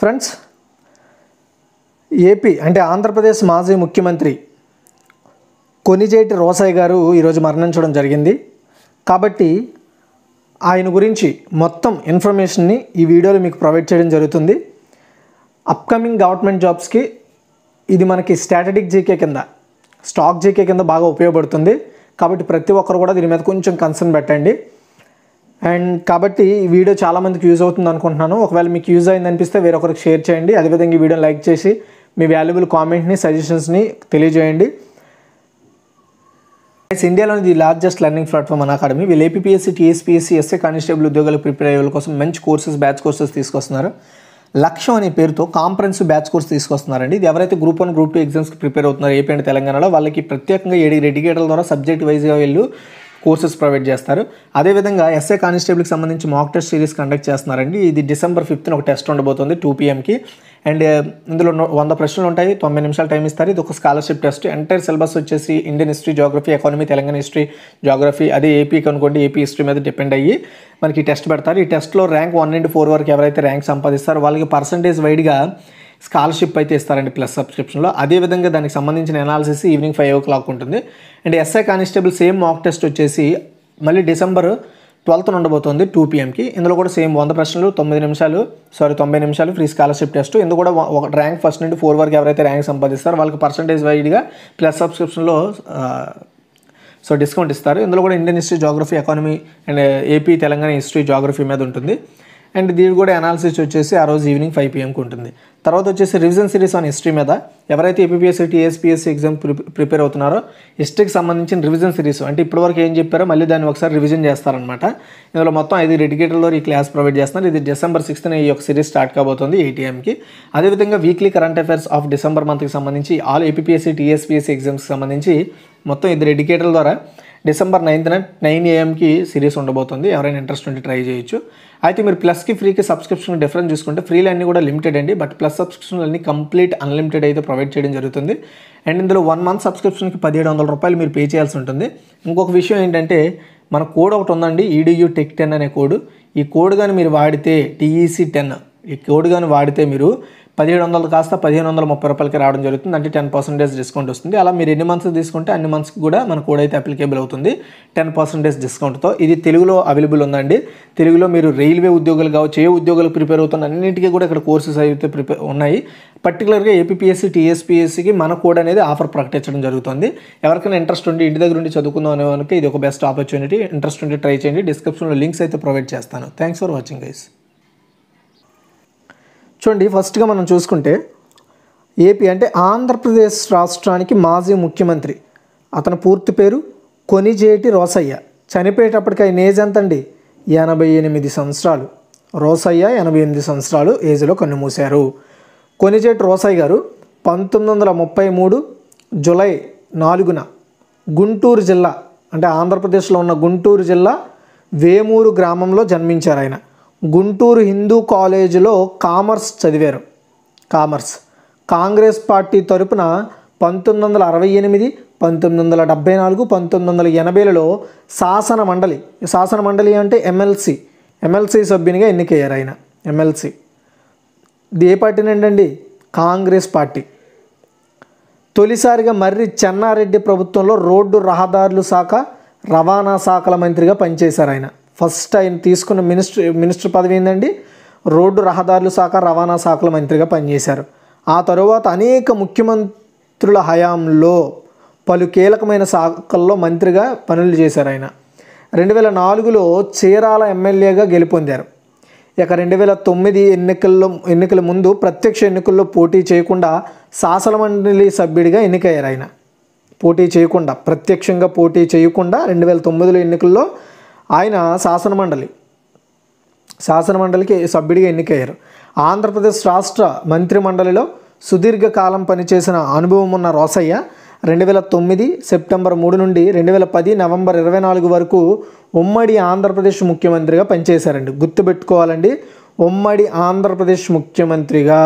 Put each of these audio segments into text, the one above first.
friends AP అంటే ఆంధ్రప్రదేశ్ మాజీ ముఖ్యమంత్రి కొనిజేటి రోసయ్య గారు ఈరోజు మరణించడం జరిగింది కాబట్టి ఆయన గురించి మొత్తం ఇన్ఫర్మేషన్ని ఈ వీడియోలో మీకు ప్రొవైడ్ చేయడం జరుగుతుంది అప్కమింగ్ గవర్నమెంట్ జాబ్స్కి ఇది మనకి స్ట్రాటజిక్ జీకే కింద స్టాక్ జీకే కింద బాగా ఉపయోగపడుతుంది కాబట్టి ప్రతి ఒక్కరు కూడా దీని మీద కొంచెం కన్సర్న్ పెట్టండి అండ్ కాబట్టి ఈ వీడియో చాలామందికి యూజ్ అవుతుంది అనుకుంటున్నాను ఒకవేళ మీకు యూజ్ అయింది అనిపిస్తే వేరొకరికి షేర్ చేయండి అదేవిధంగా ఈ వీడియోని లైక్ చేసి మీ వాల్యుబుల్ కామెంట్ని సజెషన్స్ని తెలియజేయండి ఇండియాలోని the largest learning platform Unacademy వీళ్ళు ఏపీఎస్సీ టీఎస్పీఎస్సీ ఎస్ఏ కానిస్టేబుల్ ఉద్యోగాలు ప్రిపేర్ అయ్యే కోసం మంచి కోర్సెస్ బ్యాచ్ కోర్సెస్ తీసుకొస్తున్నారు లక్ష్యం అనే పేరుతో కాంప్రహెన్సివ్ బ్యాచ్ కోర్స్ తీసుకొస్తున్నారండి ఇది ఎవరైతే గ్రూప్ వన్ గ్రూప్ టూ ఎగ్జామ్స్కి ప్రిపేర్ అవుతున్నారు ఏపీ అండ్ తెలంగాణలో వాళ్ళకి ప్రత్యేకంగా ఏడు రెడిగేటర్ల ద్వారా సబ్జెక్ట్ వైజ్గా వీళ్ళు కోర్సెస్ ప్రొవైడ్ చేస్తారు అదేవిధంగా ఎస్ఏ కానిస్టేబుల్కి సంబంధించి మాక్ టెస్ట్ సిరీస్ కండక్ట్ చేస్తున్నారండి ఇది డిసెంబర్ ఫిఫ్త్న ఒక టెస్ట్ ఉండబోతుంది టూ పీఎంకి అండ్ ఇందులో వంద ప్రశ్నలు ఉంటాయి తొంభై నిమిషాలు టైం ఇస్తారు ఇది ఒక స్కాలర్షిప్ టెస్ట్ ఎంటైర్ సిలబస్ వచ్చేసి Indian history geography economy Telangana history geography అదే ఏపీ కనుకోండి ఏపీ హిస్టరీ మీద డిపెండ్ అయ్యి మనకి టెస్ట్ పెడతారు ఈ టెస్ట్లో ర్యాంక్ వన్ నుండి ఫోర్ వరకు ఎవరైతే ర్యాంక్ సంపాదిస్తారో వాళ్ళకి పర్సంటేజ్ వైడ్గా స్కాలర్షిప్ అయితే ఇస్తారండి ప్లస్ సబ్స్క్రిప్షన్లో అదేవిధంగా దానికి సంబంధించిన analysis evening five o'clock ఉంటుంది and SI constable same mock test వచ్చేసి మళ్ళీ డిసెంబర్ ట్వెల్త్ ఉండబోతుంది టూ పీఎంకి ఇందులో కూడా సేమ్ వంద ప్రశ్నలు తొమ్మిది నిమిషాలు సారీ తొంభై నిమిషాలు ఫ్రీ స్కాలర్షిప్ టెస్ట్ ఇందు కూడా ఒక ర్యాంక్ ఫస్ట్ నుండి ఫోర్ వరకు ఎవరైతే ర్యాంక్ సంపాదిస్తారో వాళ్ళకి పర్సంటేజ్ వైడ్గా ప్లస్ సబ్స్క్రిప్షన్లో సో డిస్కౌంట్ ఇస్తారు ఇందులో కూడా Indian history geography economy and AP Telangana history geography మీద ఉంటుంది అండ్ దీనికి కూడా అనాలిసిస్ వచ్చేసి ఆ రోజు ఈవినింగ్ ఫైవ్ పిఎంకి ఉంటుంది తర్వాత వచ్చేసి రివిజన్ సిరీస్ ఆన్ హిస్టరీ మీద ఎవరైతే ఏపీఎస్సీ టీఎస్పీఎస్సీ ఎగ్జామ్ ప్రిపేర్ అవుతున్నారో హిస్టరీకి సంబంధించిన రివిజన్ సిరీస్ అంటే ఇప్పటివరకు ఏం చెప్పారో మళ్ళీ దాన్ని ఒకసారి రివిజన్ చేస్తారనమాట ఇందులో మొత్తం ఐదు రెడికేటర్లో ఈ క్లాస్ ప్రొవైడ్ చేస్తున్నారు ఇది డిసెంబర్ సిక్స్త్న ఈ యొక్క సిరీస్ స్టార్ట్ కాబోతుంది ఏటీఎంకి అదేవిధంగా weekly current affairs of December మంత్కి సంబంధించి ఆల్ ఏపీఎస్సీ టీఎస్పీఎస్సీ ఎగ్జామ్స్కి సంబంధించి మొత్తం ఇది రెడికేటర్ల ద్వారా డిసెంబర్ నైన్త్న నైన్ ఏఎంకి సిరీస్ ఉండబోతుంది ఎవరైనా ఇంట్రెస్ట్ ఉంటే ట్రై చేయొచ్చు అయితే మీరు ప్లస్కి ఫ్రీకి సబ్స్క్రిప్షన్ డిఫరెన్స్ చూసుకుంటే ఫ్రీలు అన్నీ కూడా లిమిటెడ్ అండి బట్ ప్లస్ సబ్స్క్రిప్షన్ అన్ని కంప్లీట్ అన్లిమిటెడ్ అయితే ప్రొవైడ్ చేయడం జరుగుతుంది అండ్ ఇందులో వన్ మంత్ సబ్స్క్రిప్షన్కి పదిహేడు వందల రూపాయలు మీరు పే చేయాల్సి ఉంటుంది ఇంకొక విషయం ఏంటంటే మన కోడ్ ఒకటి ఉందండి ఈడియూ టెక్ టెన్ అనే కోడ్ ఈ కోడ్ కానీ మీరు వాడితే టీఈసీ టెన్ e ఈ కోడ్ కానీ వాడితే మీరు పదిహేడు వందలు కాస్త పదిహేను వందల ముప్పై రూపాయలకి రావడం జరుగుతుంది అంటే టెన్ పర్సెంటేజ్ డిస్కౌంట్ వస్తుంది అలా మీరు ఎన్ని మంత్స్ తీసుకుంటే అన్ని మంత్స్కి కూడా మన కోడ్ అయితే అప్లికేబుల్ అవుతుంది టెన్ పర్సెంటేజ్ డిస్కౌంట్తో ఇది తెలుగులో అవైలబుల్ ఉందండి తెలుగులో మీరు రైల్వే ఉద్యోగాలు కావచ్చు ఏ ఉద్యోగాలు ప్రిపేర్ అవుతున్న అన్నింటికీ కూడా ఇక్కడ కోర్సెస్ అయితే ప్రిపేర్ ఉన్నాయి పర్టికులర్గా ఏపీఎస్సీ టీఎస్పీఎస్సీకి మన కోడ్ అనేది ఆఫర్ ప్రకటించడం జరుగుతుంది ఎవరికైనా ఇంట్రెస్ట్ ఉండి ఇంటి దగ్గర ఉండి చదువుకుందాం అనే ఇది ఒక బెస్ట్ ఆపర్చునిటీ ఇంట్రెస్ట్ ఉండి ట్రై చేయండి డిస్క్రిప్షన్లో లింక్స్ అయితే ప్రొవైడ్ చేస్తాను థ్యాంక్స్ ఫర్ వాచింగ్ గైస్ చూడండి ఫస్ట్గా మనం చూసుకుంటే ఏపీ అంటే ఆంధ్రప్రదేశ్ రాష్ట్రానికి మాజీ ముఖ్యమంత్రి అతని పూర్తి పేరు కొనిజేటి రోసయ్య చనిపోయేటప్పటికి ఆయన ఏజ్ ఎంతండి ఎనభై ఎనిమిది సంవత్సరాలు రోసయ్య ఎనభై ఎనిమిది సంవత్సరాలు ఏజ్లో కన్నుమూశారు కొనిజేటి రోసయ్య గారు పంతొమ్మిది వందల ముప్పై మూడు జులై నాలుగున గుంటూరు జిల్లా అంటే ఆంధ్రప్రదేశ్లో ఉన్న గుంటూరు జిల్లా వేమూరు గ్రామంలో జన్మించారు ఆయన గుంటూరు హిందూ కాలేజీలో కామర్స్ చదివారు కామర్స్ కాంగ్రెస్ పార్టీ తరపున పంతొమ్మిది వందల అరవై ఎనిమిది పంతొమ్మిది వందల డెబ్బై నాలుగు పంతొమ్మిది వందల ఎనభైలలో శాసన మండలి శాసన మండలి అంటే ఎమ్మెల్సీ ఎమ్మెల్సీ సభ్యునిగా ఎన్నికయ్యారు ఆయన ఎమ్మెల్సీ ఏ పార్టీ ఏంటండి కాంగ్రెస్ పార్టీ తొలిసారిగా మర్రి చెన్నారెడ్డి ప్రభుత్వంలో రోడ్డు రహదారులు శాఖ రవాణా శాఖల మంత్రిగా పనిచేశారు ఆయన ఫస్ట్ ఆయన తీసుకున్న మినిస్టర్ మినిస్టర్ పదవి ఏంటండి రోడ్డు రహదారుల శాఖ రవాణా శాఖల మంత్రిగా పనిచేశారు ఆ తరువాత అనేక ముఖ్యమంత్రుల హయాంలో పలు కీలకమైన శాఖల్లో మంత్రిగా పనులు చేశారు ఆయన రెండు వేల నాలుగులో చీరాల ఎమ్మెల్యేగా గెలుపొందారు ఇక రెండు వేల తొమ్మిది ఎన్నికల్లో ఎన్నికల ముందు ప్రత్యక్ష ఎన్నికల్లో పోటీ చేయకుండా శాసనమండలి సభ్యుడిగా ఎన్నికయ్యారు ఆయన పోటీ చేయకుండా ప్రత్యక్షంగా పోటీ చేయకుండా రెండు వేల తొమ్మిదిలో ఎన్నికల్లో ఆయన శాసనమండలి శాసనమండలికి సభ్యుడిగా ఎన్నికయ్యారు ఆంధ్రప్రదేశ్ రాష్ట్ర మంత్రిమండలిలో సుదీర్ఘకాలం పనిచేసిన అనుభవం ఉన్న రోసయ్య రెండు వేల తొమ్మిది సెప్టెంబర్ మూడు నుండి రెండు వేల పది నవంబర్ ఇరవై నాలుగు వరకు ఉమ్మడి ఆంధ్రప్రదేశ్ ముఖ్యమంత్రిగా పనిచేశారండి గుర్తుపెట్టుకోవాలండి ఉమ్మడి ఆంధ్రప్రదేశ్ ముఖ్యమంత్రిగా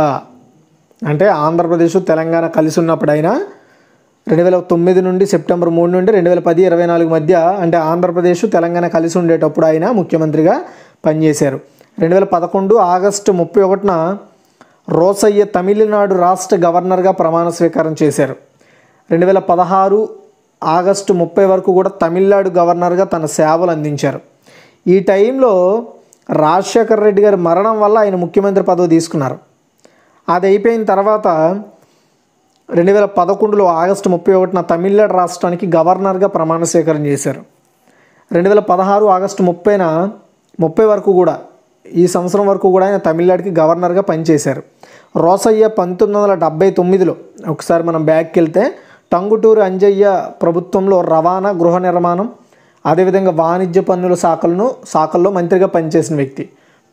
అంటే ఆంధ్రప్రదేశ్ తెలంగాణ కలిసి ఉన్నప్పుడైనా రెండు వేల తొమ్మిది నుండి సెప్టెంబర్ మూడు నుండి రెండు వేల పది ఇరవై నాలుగు మధ్య అంటే ఆంధ్రప్రదేశ్ తెలంగాణ కలిసి ఉండేటప్పుడు ఆయన ముఖ్యమంత్రిగా పనిచేశారు రెండు వేల పదకొండు ఆగస్టు ముప్పై ఒకటిన రోసయ్య తమిళనాడు రాష్ట్ర గవర్నర్గా ప్రమాణ స్వీకారం చేశారు రెండు వేల పదహారు ఆగస్టు ముప్పై వరకు కూడా తమిళనాడు గవర్నర్గా తన సేవలు అందించారు ఈ టైంలో రాజశేఖర రెడ్డి గారి మరణం వల్ల ఆయన ముఖ్యమంత్రి పదవి తీసుకున్నారు అది అయిపోయిన తర్వాత రెండు వేల పదకొండులో ఆగస్టు ముప్పై ఒకటిన తమిళనాడు రాష్ట్రానికి గవర్నర్గా ప్రమాణ స్వీకారం చేశారు రెండు వేల పదహారు ఆగస్టు ముప్పైన ముప్పై వరకు కూడా ఈ సంవత్సరం వరకు కూడా ఆయన తమిళనాడుకి గవర్నర్గా పనిచేశారు రోసయ్య పంతొమ్మిది వందల డెబ్బై తొమ్మిదిలో ఒకసారి మనం బ్యాక్కి వెళ్తే టంగుటూరు అంజయ్య ప్రభుత్వంలో రవాణా గృహ నిర్మాణం అదేవిధంగా వాణిజ్య పన్నుల శాఖలను శాఖల్లో మంత్రిగా పనిచేసిన వ్యక్తి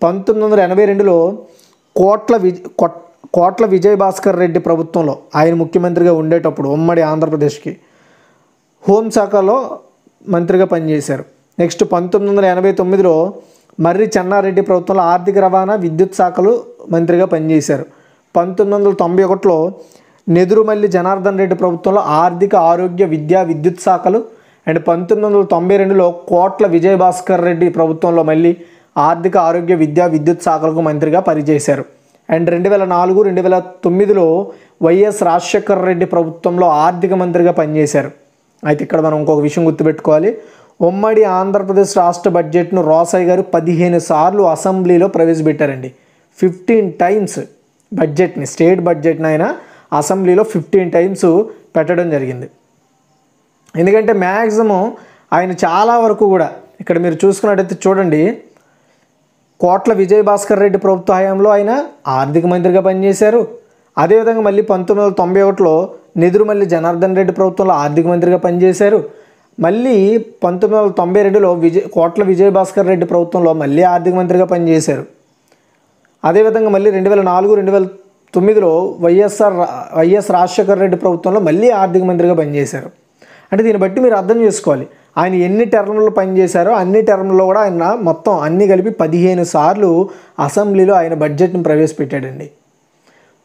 పంతొమ్మిది వందల ఎనభై రెండులో కోట్ల వి కోట్ల విజయ్ భాస్కర్ రెడ్డి ప్రభుత్వంలో ఆయన ముఖ్యమంత్రిగా ఉండేటప్పుడు ఉమ్మడి ఆంధ్రప్రదేశ్కి హోంశాఖలో మంత్రిగా పనిచేశారు నెక్స్ట్ పంతొమ్మిది వందల ఎనభై తొమ్మిదిలో మర్రి చెన్నారెడ్డి ప్రభుత్వంలో ఆర్థిక రవాణా విద్యుత్ శాఖలు మంత్రిగా పనిచేశారు పంతొమ్మిది వందల తొంభై ఒకటిలో నెదురుమల్లి జనార్దన్ రెడ్డి ప్రభుత్వంలో ఆర్థిక ఆరోగ్య విద్యా విద్యుత్ శాఖలు అండ్ పంతొమ్మిది వందల తొంభై రెండులో కోట్ల విజయభాస్కర్ రెడ్డి ప్రభుత్వంలో మళ్ళీ ఆర్థిక ఆరోగ్య విద్యా విద్యుత్ శాఖలకు మంత్రిగా పనిచేశారు అండ్ రెండు వేల నాలుగు రెండు వేల తొమ్మిదిలో వైఎస్ రాజశేఖర రెడ్డి ప్రభుత్వంలో ఆర్థిక మంత్రిగా పనిచేశారు అయితే ఇక్కడ మనం ఇంకొక విషయం గుర్తుపెట్టుకోవాలి ఉమ్మడి ఆంధ్రప్రదేశ్ రాష్ట్ర బడ్జెట్ను రోసాయి గారు పదిహేను సార్లు అసెంబ్లీలో ప్రవేశపెట్టారండి ఫిఫ్టీన్ టైమ్స్ బడ్జెట్ని స్టేట్ బడ్జెట్ని అయినా అసెంబ్లీలో ఫిఫ్టీన్ టైమ్స్ పెట్టడం జరిగింది ఎందుకంటే మ్యాక్సిమం ఆయన చాలా వరకు కూడా ఇక్కడ మీరు చూసుకున్నట్టయితే చూడండి కోట్ల విజయభాస్కర్ రెడ్డి ప్రభుత్వ హయాంలో ఆయన ఆర్థిక మంత్రిగా పనిచేశారు అదేవిధంగా మళ్ళీ పంతొమ్మిది వందల తొంభై ఒకటిలో నెదురుమల్లి జనార్దన్ రెడ్డి ప్రభుత్వంలో ఆర్థిక మంత్రిగా పనిచేశారు మళ్ళీ పంతొమ్మిది వందల తొంభై రెండులో విజయ కోట్ల విజయభాస్కర్ రెడ్డి ప్రభుత్వంలో మళ్ళీ ఆర్థిక మంత్రిగా పనిచేశారు అదేవిధంగా మళ్ళీ రెండు వేల నాలుగు రెండు వేల తొమ్మిదిలో వైఎస్ఆర్ వైఎస్ రాజశేఖర్ రెడ్డి ప్రభుత్వంలో మళ్ళీ ఆర్థిక మంత్రిగా పనిచేశారు అంటే దీన్ని బట్టి మీరు అర్థం చేసుకోవాలి ఆయన ఎన్ని టర్మ్లు పనిచేశారో అన్ని టర్మ్లో కూడా ఆయన మొత్తం అన్ని కలిపి పదిహేను సార్లు అసెంబ్లీలో ఆయన బడ్జెట్ను ప్రవేశపెట్టాడండి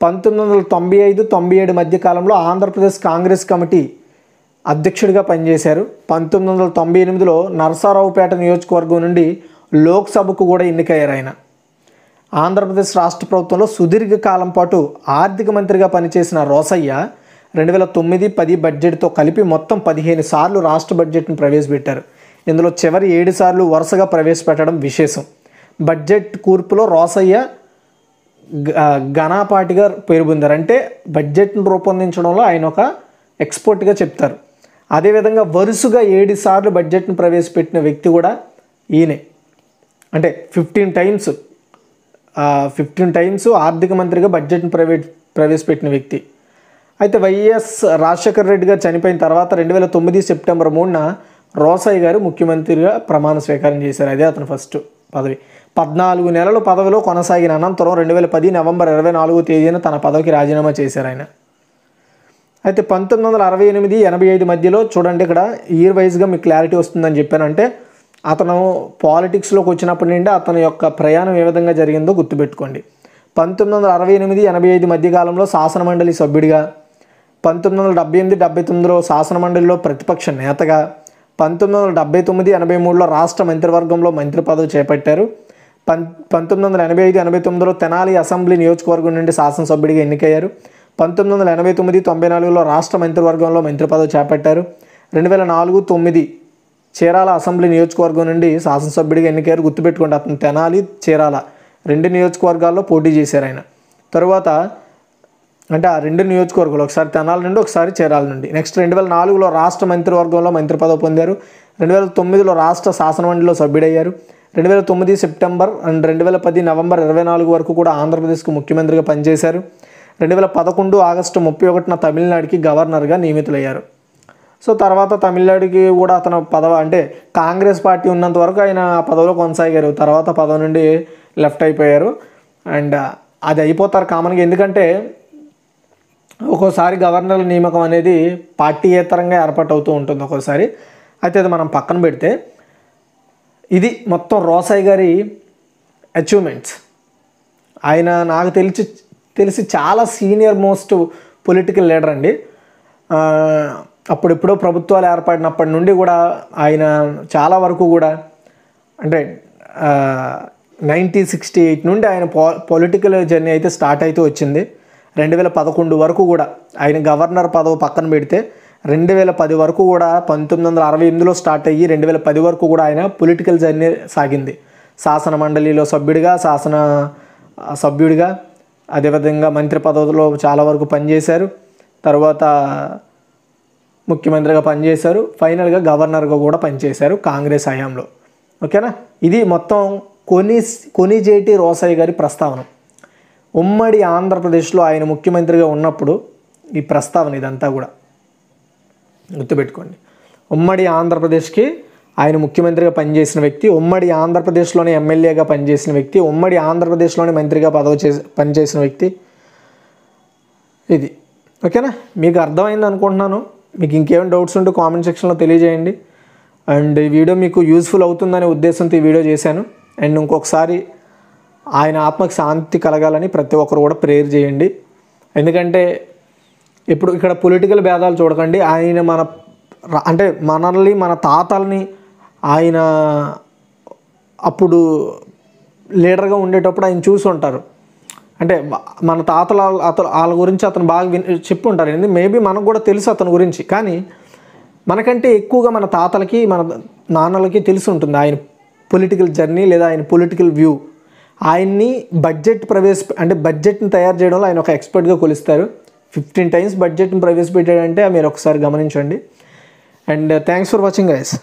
పంతొమ్మిది వందల తొంభై ఐదు తొంభై ఏడు మధ్య కాలంలో ఆంధ్రప్రదేశ్ కాంగ్రెస్ కమిటీ అధ్యక్షుడిగా పనిచేశారు పంతొమ్మిది వందల తొంభై ఎనిమిదిలో నరసారావుపేట నియోజకవర్గం నుండి లోక్సభకు కూడా ఎన్నికయ్యారు ఆయన ఆంధ్రప్రదేశ్ రాష్ట్ర ప్రభుత్వంలో సుదీర్ఘ కాలం పాటు ఆర్థిక మంత్రిగా పనిచేసిన రోసయ్య రెండు వేల తొమ్మిది పది బడ్జెట్తో కలిపి మొత్తం పదిహేను సార్లు రాష్ట్ర బడ్జెట్ను ప్రవేశపెట్టారు ఇందులో చివరి ఏడు సార్లు వరుసగా ప్రవేశపెట్టడం విశేషం బడ్జెట్ కూర్పులో రోసయ్య ఘనాపాటిగా పొందారు అంటే బడ్జెట్ను రూపొందించడంలో ఆయన ఒక ఎక్స్పర్ట్గా చెప్తారు అదేవిధంగా వరుసగా ఏడు సార్లు బడ్జెట్ను ప్రవేశపెట్టిన వ్యక్తి కూడా ఈయనే అంటే ఫిఫ్టీన్ టైమ్స్ ఫిఫ్టీన్ టైమ్స్ ఆర్థిక మంత్రిగా బడ్జెట్ను ప్రవేశపెట్టిన వ్యక్తి అయితే వైఎస్ రాజశేఖర రెడ్డి గారు చనిపోయిన తర్వాత రెండు వేల తొమ్మిది సెప్టెంబర్ మూడున రోసాయి గారు ముఖ్యమంత్రిగా ప్రమాణ స్వీకారం చేశారు అదే అతను ఫస్ట్ పదవి పద్నాలుగు నెలలు పదవిలో కొనసాగిన అనంతరం రెండు వేల పది నవంబర్ ఇరవై నాలుగో తేదీన తన పదవికి రాజీనామా చేశారు ఆయన అయితే పంతొమ్మిది వందల అరవై ఎనిమిది ఎనభై ఐదు మధ్యలో చూడండి ఇక్కడ ఇయర్ వైజ్గా మీకు క్లారిటీ వస్తుందని చెప్పానంటే అతను పాలిటిక్స్లోకి వచ్చినప్పటి నుండి అతని యొక్క ప్రయాణం ఏ విధంగా జరిగిందో గుర్తుపెట్టుకోండి పంతొమ్మిది వందల అరవై ఎనిమిది ఎనభై ఐదు మధ్యకాలంలో శాసనమండలి సభ్యుడిగా పంతొమ్మిది వందల డెబ్బై ఎనిమిది డెబ్బై తొమ్మిదిలో శాసనమండలిలో ప్రతిపక్ష నేతగా పంతొమ్మిది వందల డెబ్బై తొమ్మిది ఎనభై మూడులో రాష్ట్ర మంత్రివర్గంలో మంత్రి పదవి చేపట్టారు పం పంతొమ్మిది వందల ఎనభై ఐదు ఎనభై తొమ్మిదిలో తెనాలి అసెంబ్లీ నియోజకవర్గం నుండి శాసనసభ్యుడిగా ఎన్నికయ్యారు పంతొమ్మిది వందల ఎనభై తొమ్మిది తొంభై నాలుగులో రాష్ట్ర మంత్రివర్గంలో మంత్రి పదవి చేపట్టారు రెండు వేల నాలుగు తొమ్మిది చీరాల అసెంబ్లీ నియోజకవర్గం నుండి శాసనసభ్యుడిగా ఎన్నికయ్యారు గుర్తుపెట్టుకోండి అతను తెనాలి చీరాల రెండు నియోజకవర్గాల్లో పోటీ చేశారు ఆయన తరువాత అంటే ఆ రెండు నియోజకవర్గాలు ఒకసారి తెనాల నుండి ఒకసారి చేరాల నుండి నెక్స్ట్ రెండు వేల నాలుగులో రాష్ట్ర మంత్రివర్గంలో మంత్రి పదవి పొందారు రెండు వేల తొమ్మిదిలో రాష్ట్ర శాసనమండలిలో సభ్యుడయ్యారు రెండు వేల తొమ్మిది సెప్టెంబర్ అండ్ రెండు వేల పది నవంబర్ ఇరవై నాలుగు వరకు కూడా ఆంధ్రప్రదేశ్కు ముఖ్యమంత్రిగా పనిచేశారు రెండు వేల పదకొండు ఆగస్టు ముప్పై ఒకటిన తమిళనాడుకి గవర్నర్గా నియమితులయ్యారు సో తర్వాత తమిళనాడుకి కూడా అతను పదవ అంటే కాంగ్రెస్ పార్టీ ఉన్నంత వరకు ఆయన పదవిలో కొనసాగారు తర్వాత పదవి నుండి లెఫ్ట్ అయిపోయారు అండ్ అది అయిపోతారు కామన్గా ఎందుకంటే ఒక్కోసారి గవర్నర్ల నియామకం అనేది పార్టీయేతరంగా ఏర్పాటు అవుతూ ఉంటుంది ఒక్కోసారి అయితే అది మనం పక్కన పెడితే ఇది మొత్తం రోసాయి గారి అచీవ్మెంట్స్ ఆయన నాకు తెలిసి తెలిసి చాలా సీనియర్ మోస్ట్ పొలిటికల్ లీడర్ అండి అప్పుడెప్పుడో ప్రభుత్వాలు ఏర్పడినప్పటి నుండి కూడా ఆయన చాలా వరకు కూడా అంటే నైన్టీన్ సిక్స్టీ ఎయిట్ నుండి ఆయన పొలిటికల్ జర్నీ అయితే స్టార్ట్ అయితే వచ్చింది రెండు వేల పదకొండు వరకు కూడా ఆయన గవర్నర్ పదవి పక్కన పెడితే రెండు వేల పది వరకు కూడా పంతొమ్మిది వందల అరవై ఎనిమిదిలో స్టార్ట్ అయ్యి రెండు వేల పది వరకు కూడా ఆయన పొలిటికల్ జర్నీ సాగింది శాసన మండలిలో సభ్యుడిగా శాసన సభ్యుడిగా అదేవిధంగా మంత్రి పదవిలో చాలా వరకు పనిచేశారు తర్వాత ముఖ్యమంత్రిగా పనిచేశారు ఫైనల్గా గవర్నర్గా కూడా పనిచేశారు కాంగ్రెస్ హయాంలో ఓకేనా ఇది మొత్తం కొని కొనిజేటి రోసయ్య గారి ప్రస్తావన ఉమ్మడి ఆంధ్రప్రదేశ్లో ఆయన ముఖ్యమంత్రిగా ఉన్నప్పుడు ఈ ప్రస్తావన ఇదంతా కూడా గుర్తుపెట్టుకోండి ఉమ్మడి ఆంధ్రప్రదేశ్కి ఆయన ముఖ్యమంత్రిగా పనిచేసిన వ్యక్తి ఉమ్మడి ఆంధ్రప్రదేశ్లోనే ఎమ్మెల్యేగా పనిచేసిన వ్యక్తి ఉమ్మడి ఆంధ్రప్రదేశ్లోనే మంత్రిగా పదవి చేసి పనిచేసిన వ్యక్తి ఇది ఓకేనా మీకు అర్థమైంది అనుకుంటున్నాను మీకు ఇంకేం డౌట్స్ ఉంటే కామెంట్ సెక్షన్లో తెలియజేయండి అండ్ ఈ వీడియో మీకు యూస్ఫుల్ అవుతుందనే ఉద్దేశంతో ఈ వీడియో చేశాను అండ్ ఇంకొకసారి ఆయన ఆత్మకు శాంతి కలగాలని ప్రతి ఒక్కరు కూడా ప్రేయర్ చేయండి ఎందుకంటే ఇప్పుడు ఇక్కడ పొలిటికల్ భేదాలు చూడకండి ఆయన మన అంటే మనల్ని మన తాతల్ని ఆయన అప్పుడు లీడర్గా ఉండేటప్పుడు ఆయన చూసి ఉంటారు అంటే మన తాతల అతను వాళ్ళ గురించి అతను బాగా విని చెప్పి ఉంటారు ఏంది మేబీ మనకు కూడా తెలుసు అతని గురించి కానీ మనకంటే ఎక్కువగా మన తాతలకి మన నాన్నలకి తెలిసి ఉంటుంది ఆయన పొలిటికల్ జర్నీ లేదా ఆయన పొలిటికల్ వ్యూ ఆయన్ని బడ్జెట్ ప్రవేశ అంటే బడ్జెట్ని తయారు చేయడంలో ఆయన ఒక ఎక్స్పర్ట్గా కొలుస్తారు ఫిఫ్టీన్ టైమ్స్ బడ్జెట్ని ప్రవేశపెట్టాడంటే మీరు ఒకసారి గమనించండి and thanks for watching guys